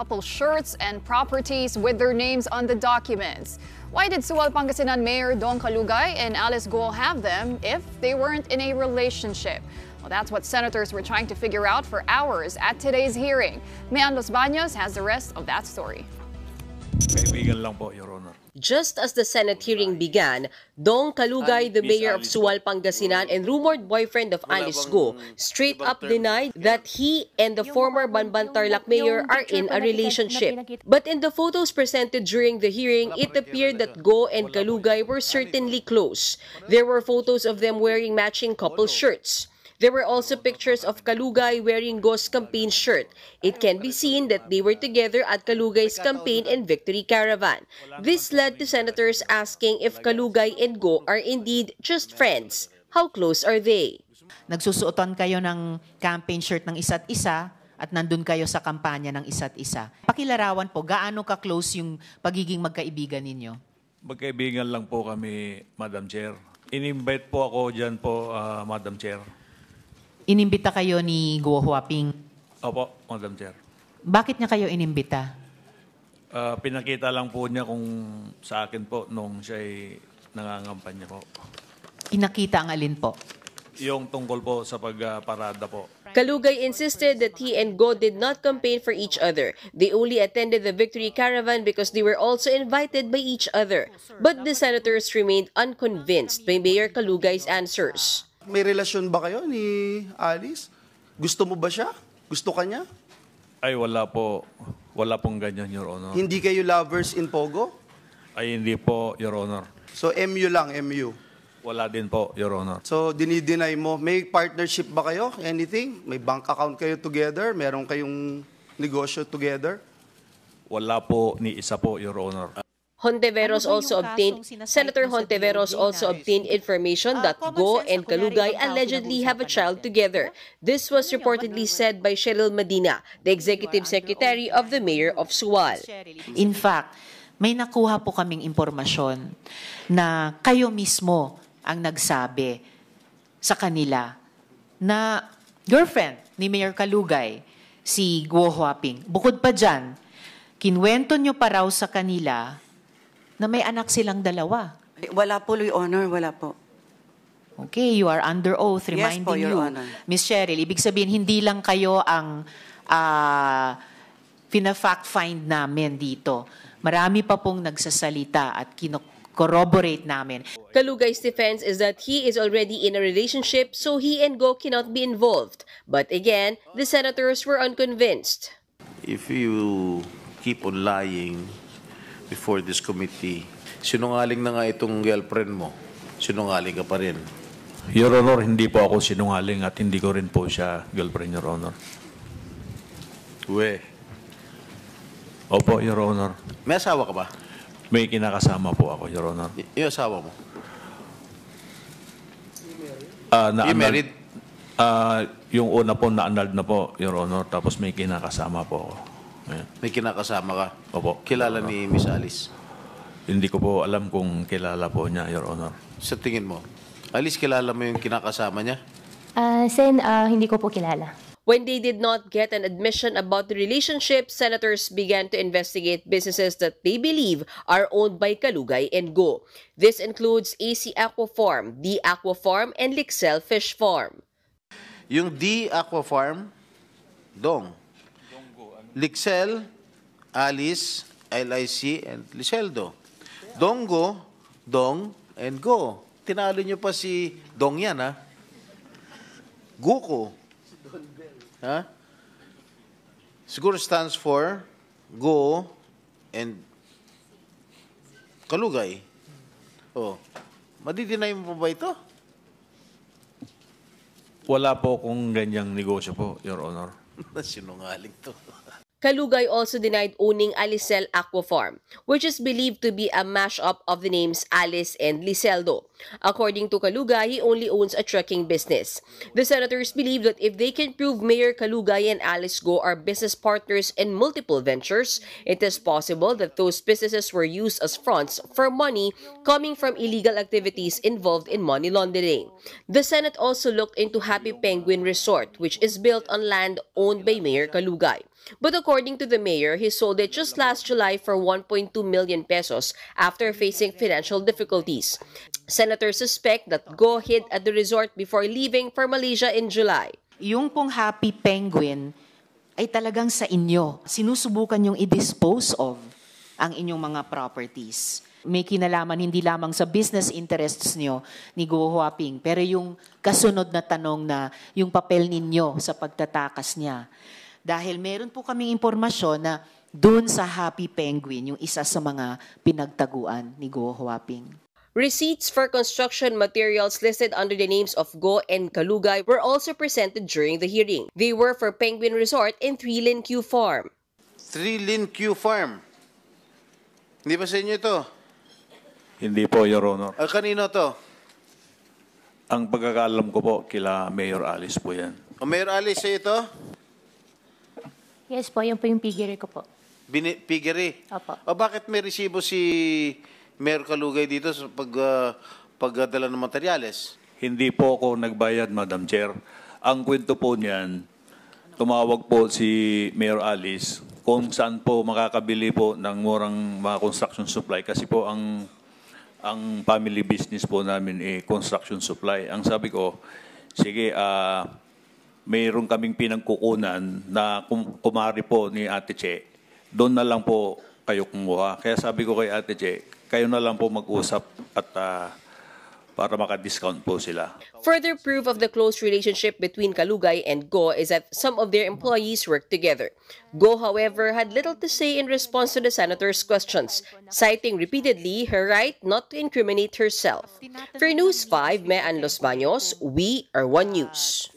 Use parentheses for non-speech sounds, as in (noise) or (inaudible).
couple shirts and properties with their names on the documents. Why did Sual Pangasinan Mayor Don Kalugay and Alice Guo have them if they weren't in a relationship? Well, that's what senators were trying to figure out for hours at today's hearing. Mean Los Baños has the rest of that story. Kaibigan lang po, Your Just as the Senate hearing began, Dong Kalugay, the mayor of Sual, Pangasinan, and rumored boyfriend of Alice Go, straight up denied that he and the former Banban Tarlac mayor are in a relationship. But in the photos presented during the hearing, it appeared that Go and Kalugay were certainly close. There were photos of them wearing matching couple shirts. There were also pictures of Kalugay wearing Go's campaign shirt. It can be seen that they were together at Kalugay's campaign and victory caravan. This led to senators asking if Kalugay and Go are indeed just friends. How close are they? Nagsusuotan kayo ng campaign shirt ng isa't isa at nandun kayo sa kampanya ng isa't isa. Pakilarawan po, gaano ka-close yung pagiging magkaibigan ninyo? Magkaibigan lang po kami, Madam Chair. In-invite po ako dyan po, uh, Madam Chair. Inimbita kayo ni Guo Huaping. Opo, Madam Chair. Bakit niya kayo inimbita? Uh, pinakita lang po niya kung sa akin po nung siya ay nangangampanya po. Pinakita ang alin po? Yung tungkol po sa pagparada uh, po. Kalugay insisted that he and Go did not campaign for each other. They only attended the victory caravan because they were also invited by each other. But the senators remained unconvinced by Mayor Kalugay's answers may relasyon ba kayo ni Alice? Gusto mo ba siya? Gusto ka niya? Ay, wala po. Wala pong ganyan, Your Honor. Hindi kayo lovers in Pogo? Ay, hindi po, Your Honor. So, MU lang, MU? Wala din po, Your Honor. So, dinideny mo. May partnership ba kayo? Anything? May bank account kayo together? Meron kayong negosyo together? Wala po ni isa po, Your Honor. Honteveros ano also obtained Senator Honteveros also obtained information ah, that Go and Kalugay allegedly have a child together. This was ano reportedly said by Cheryl Medina, the ano executive secretary of the mayor of ano Sual. In fact, may nakuha po kaming impormasyon na kayo mismo ang nagsabi sa kanila na girlfriend ni Mayor Kalugay, si Guo Huaping. Bukod pa dyan, kinwento nyo pa raw sa kanila na may anak silang dalawa. Wala po, Your Honor. Wala po. Okay, you are under oath, reminding yes, po, you. Honor. Ms. Cheryl, ibig sabihin, hindi lang kayo ang uh, ah, pina-fact-find namin dito. Marami pa pong nagsasalita at corroborate namin. Kalugay's defense is that he is already in a relationship so he and Go cannot be involved. But again, the senators were unconvinced. If you keep on lying, before this committee, sinungaling na nga itong girlfriend mo, sinungaling ka pa rin. Your Honor, hindi po ako sinungaling at hindi ko rin po siya girlfriend, Your Honor. We. Opo, Your Honor. May asawa ka ba? May kinakasama po ako, Your Honor. Y- yung asawa mo? Uh, ah, na married? Uh, yung una po, na-annulled na po, Your Honor. Tapos may kinakasama po ako. May kinakasama ka? Opo. Kilala ni Miss Alice? Hindi ko po alam kung kilala po niya, Your Honor. Sa tingin mo, Alice, kilala mo yung kinakasama niya? Ah, Sen, ah, hindi ko po kilala. When they did not get an admission about the relationship, senators began to investigate businesses that they believe are owned by Kalugay and Go. This includes AC Aqua Farm, D Aqua Farm, and Lixel Fish Farm. Yung D Aqua Farm, Dong, Lixel, Alice, LIC, and Liceldo. go, Dong, and Go. Tinalo nyo pa si Dong yan, ha? Guko. Ha? Siguro stands for Go and Kalugay. Oh. Madidinay mo pa ba ito? Wala po kung ganyang negosyo po, Your Honor. (laughs) Sinungaling to. Kalugay also denied owning Alicel Aqua Farm, which is believed to be a mashup of the names Alice and Liseldo. According to Kalugay, he only owns a trucking business. The senators believe that if they can prove Mayor Kalugay and Alice Go are business partners in multiple ventures, it is possible that those businesses were used as fronts for money coming from illegal activities involved in money laundering. The Senate also looked into Happy Penguin Resort, which is built on land owned by Mayor Kalugay. But according to the mayor, he sold it just last July for 1.2 million pesos after facing financial difficulties. Senators suspect that Go hid at the resort before leaving for Malaysia in July. Yung pong happy penguin ay talagang sa inyo. Sinusubukan yung i-dispose of ang inyong mga properties. May kinalaman hindi lamang sa business interests niyo ni Guo Huaping, pero yung kasunod na tanong na yung papel ninyo sa pagtatakas niya. Dahil meron po kaming impormasyon na dun sa Happy Penguin, yung isa sa mga pinagtaguan ni Go Huaping. Receipts for construction materials listed under the names of Go and Kalugay were also presented during the hearing. They were for Penguin Resort and Three Lin Q Farm. Three Lin Q Farm? Hindi ba sa inyo ito? Hindi po, Your Honor. Ah, kanino to? Ang pagkakalam ko po, kila Mayor Alice po yan. O Mayor Alice, sa ito? Yes po, yun po yung piggery ko po. Bini- piggery? Opo. O bakit may resibo si Mayor Kalugay dito sa pag, uh, pagdala ng materyales? Hindi po ako nagbayad, Madam Chair. Ang kwento po niyan, tumawag po si Mayor Alice kung saan po makakabili po ng murang mga construction supply kasi po ang ang family business po namin eh construction supply. Ang sabi ko, sige, uh, mayroon kaming pinangkukunan na kum- kumari po ni Ate Che, doon na lang po kayo kumuha. Kaya sabi ko kay Ate Che, kayo na lang po mag-usap at ah, para maka-discount po sila. Further proof of the close relationship between Kalugay and Go is that some of their employees work together. Go, however, had little to say in response to the senator's questions, citing repeatedly her right not to incriminate herself. For News 5, Mean Los Baños, we are One News.